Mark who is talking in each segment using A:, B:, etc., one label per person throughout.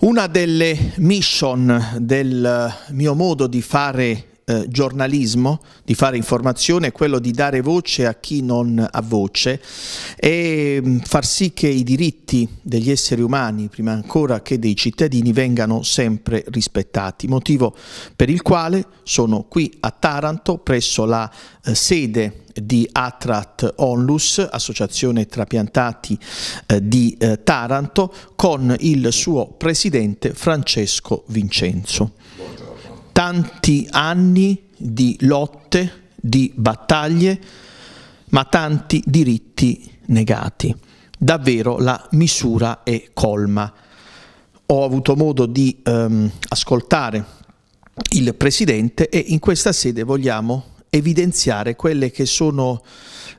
A: Una delle mission del mio modo di fare eh, giornalismo, di fare informazione, è quello di dare voce a chi non ha voce e mh, mm, far sì che i diritti degli esseri umani, prima ancora che dei cittadini, vengano sempre rispettati, motivo per il quale sono qui a Taranto presso la eh, sede di Atrat Onlus, associazione trapiantati eh, di eh, Taranto, con il suo presidente Francesco Vincenzo tanti anni di lotte, di battaglie, ma tanti diritti negati. Davvero la misura è colma. Ho avuto modo di ehm, ascoltare il Presidente e in questa sede vogliamo evidenziare quelle che sono,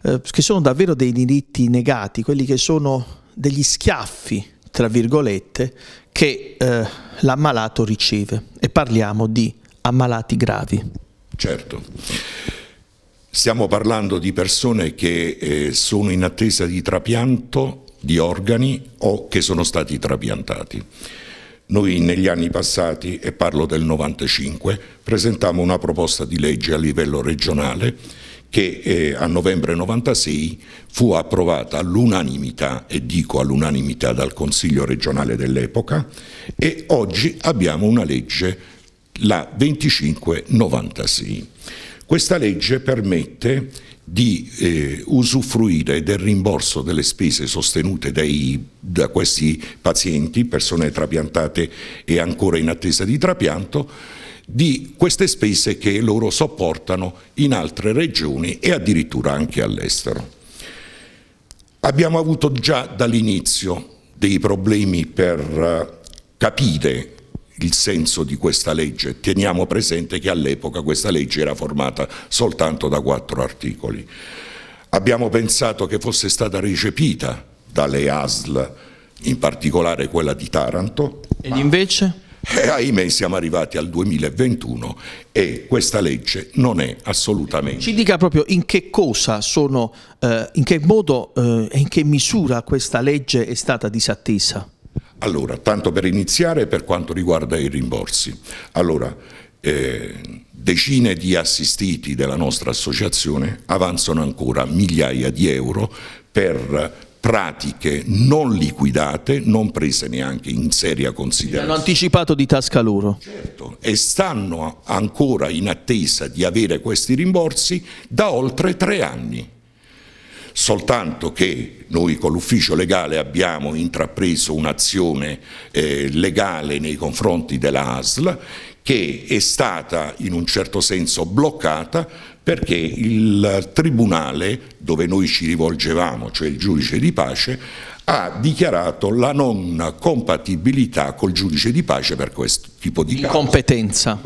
A: eh, che sono davvero dei diritti negati, quelli che sono degli schiaffi, tra virgolette, che eh, l'ammalato riceve. E parliamo di a malati gravi.
B: Certo. Stiamo parlando di persone che eh, sono in attesa di trapianto di organi o che sono stati trapiantati. Noi negli anni passati, e parlo del 95, presentammo una proposta di legge a livello regionale che eh, a novembre 96 fu approvata all'unanimità, e dico all'unanimità dal Consiglio regionale dell'epoca, e oggi abbiamo una legge la 2596. Questa legge permette di eh, usufruire del rimborso delle spese sostenute dai, da questi pazienti, persone trapiantate e ancora in attesa di trapianto, di queste spese che loro sopportano in altre regioni e addirittura anche all'estero. Abbiamo avuto già dall'inizio dei problemi per eh, capire il senso di questa legge. Teniamo presente che all'epoca questa legge era formata soltanto da quattro articoli. Abbiamo pensato che fosse stata recepita dalle ASL, in particolare quella di Taranto. Ed invece? E eh, ahimè siamo arrivati al 2021 e questa legge non è assolutamente.
A: Ci dica proprio in che cosa sono, eh, in che modo eh, e eh, in che misura questa legge è stata disattesa.
B: Allora, tanto per iniziare per quanto riguarda i rimborsi. Allora, eh, decine di assistiti della nostra associazione avanzano ancora migliaia di euro per pratiche non liquidate, non prese neanche in seria considerazione. L'hanno anticipato di tasca loro. Certo, e stanno ancora in attesa di avere questi rimborsi da oltre tre anni soltanto che noi con l'ufficio legale abbiamo intrapreso un'azione eh, legale nei confronti della ASL che è stata in un certo senso bloccata perché il tribunale dove noi ci rivolgevamo, cioè il giudice di pace, ha dichiarato la non compatibilità col giudice di pace per questo tipo di caso. Incompetenza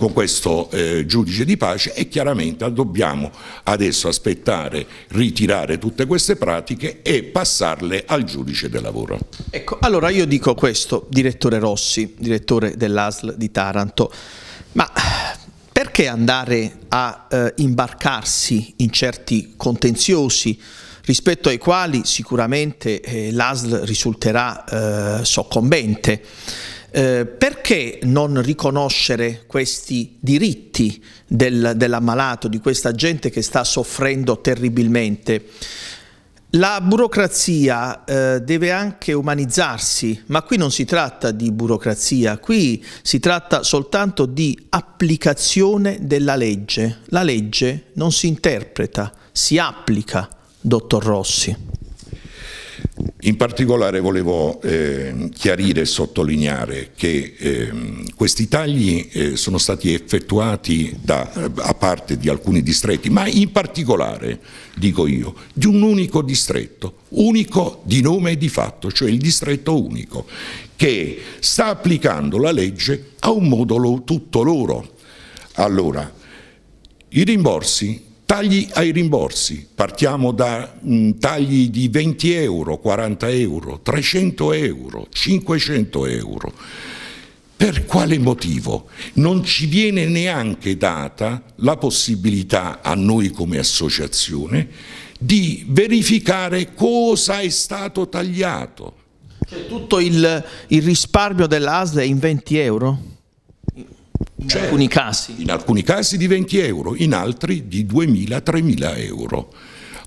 B: con questo eh, giudice di pace e chiaramente dobbiamo adesso aspettare, ritirare tutte queste pratiche e passarle al giudice del lavoro.
A: Ecco, allora io dico questo, direttore Rossi, direttore dell'ASL di Taranto, ma perché andare a eh, imbarcarsi in certi contenziosi rispetto ai quali sicuramente eh, l'ASL risulterà eh, soccombente? Eh, perché non riconoscere questi diritti del, dell'ammalato, di questa gente che sta soffrendo terribilmente? La burocrazia eh, deve anche umanizzarsi, ma qui non si tratta di burocrazia, qui si tratta soltanto di applicazione della legge. La legge non si interpreta, si applica, dottor Rossi.
B: In particolare volevo eh, chiarire e sottolineare che eh, questi tagli eh, sono stati effettuati da, eh, a parte di alcuni distretti, ma in particolare, dico io, di un unico distretto, unico di nome e di fatto, cioè il distretto unico, che sta applicando la legge a un modulo tutto loro. Allora, i rimborsi Tagli ai rimborsi, partiamo da mh, mm, tagli di 20 euro, 40 euro, 300 euro, 500 euro. Per quale motivo? Non ci viene neanche data la possibilità a noi come associazione
A: di verificare cosa è stato tagliato. Cioè tutto il, il risparmio dell'ASL è in 20 euro? In cioè, alcuni
B: casi? In alcuni casi di 20 euro, in altri di 2.000-3.000 euro.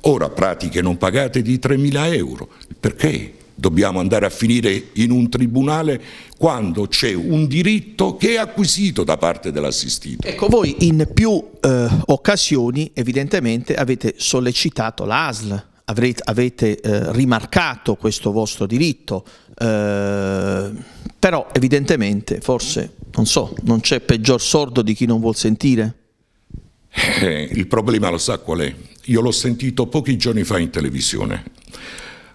B: Ora pratiche non pagate di 3.000 euro. Perché? dobbiamo andare a finire in un tribunale quando c'è un diritto che è acquisito da parte dell'assistito.
A: Ecco, voi in più eh, occasioni evidentemente avete sollecitato l'ASL, avrete, avete eh, rimarcato questo vostro diritto, eh, però evidentemente forse non so, non c'è peggior sordo di chi non vuol sentire? Eh, il problema lo sa qual è? Io l'ho sentito
B: pochi giorni fa in televisione,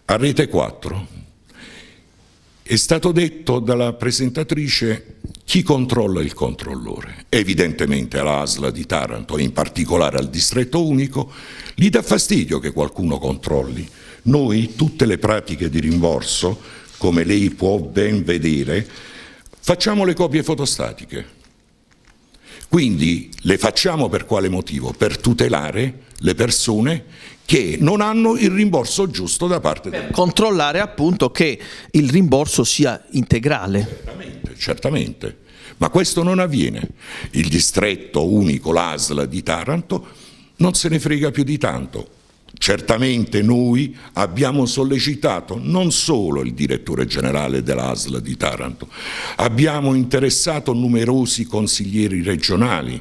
B: a Rete 4. È stato detto dalla presentatrice chi controlla il controllore? Evidentemente l'ASLA di Taranto in particolare al distretto unico gli dà fastidio che qualcuno controlli. Noi tutte le pratiche di rimborso, come lei può ben vedere, Facciamo le copie fotostatiche. Quindi le facciamo per quale motivo? Per tutelare le persone che non hanno il rimborso giusto da parte del... Controllare appunto che il rimborso sia integrale. Certamente, certamente. Ma questo non avviene. Il distretto unico, l'ASL di Taranto, non se ne frega più di tanto Certamente noi abbiamo sollecitato non solo il direttore generale dell'ASL di Taranto, abbiamo interessato numerosi consiglieri regionali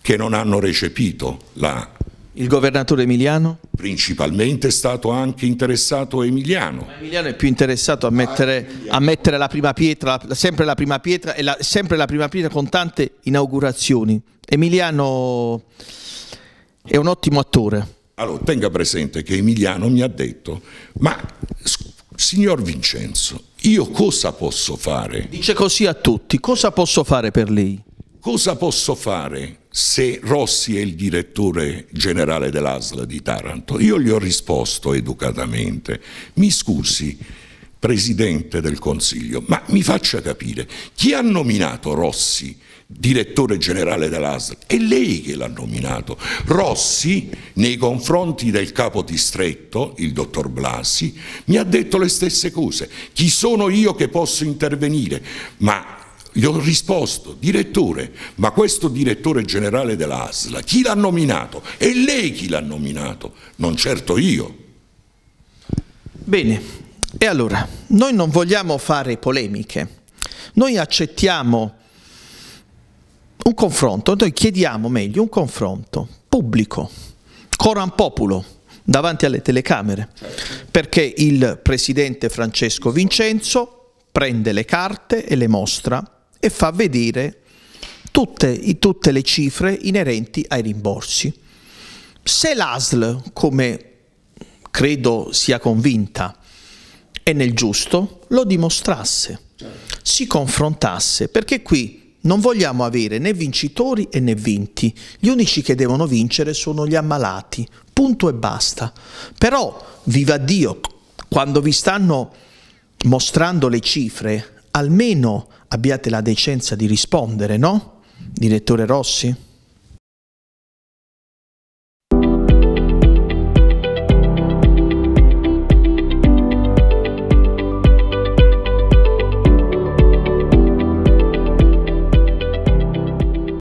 B: che non hanno recepito la...
A: Il governatore Emiliano? Principalmente è stato anche interessato Emiliano. Ma Emiliano è più interessato a mettere, a mettere la prima pietra, sempre la prima pietra, e la, sempre la prima pietra con tante inaugurazioni. Emiliano è un ottimo attore allora, tenga
B: presente che Emiliano mi ha detto, ma signor Vincenzo, io cosa posso fare? Dice così a tutti, cosa posso fare per lei? Cosa posso fare se Rossi è il direttore generale dell'ASL di Taranto? Io gli ho risposto educatamente, mi scusi, Presidente del Consiglio, ma mi faccia capire, chi ha nominato Rossi direttore generale dell'ASL, è lei che l'ha nominato. Rossi, nei confronti del capo distretto, il dottor Blasi, mi ha detto le stesse cose. Chi sono io che posso intervenire? Ma gli ho risposto, direttore, ma questo direttore generale dell'ASL, chi l'ha nominato? È lei chi l'ha nominato, non
A: certo io. Bene, e allora, noi non vogliamo fare polemiche, noi accettiamo un confronto, noi chiediamo meglio un confronto pubblico, coram populo, davanti alle telecamere, perché il presidente Francesco Vincenzo prende le carte e le mostra e fa vedere tutte, tutte le cifre inerenti ai rimborsi. Se l'ASL, come credo sia convinta, e nel giusto lo dimostrasse, si confrontasse, perché qui non vogliamo avere né vincitori né vinti. Gli unici che devono vincere sono gli ammalati. Punto e basta. Però, viva Dio, quando vi stanno mostrando le cifre, almeno abbiate la decenza di rispondere, no? Direttore Rossi?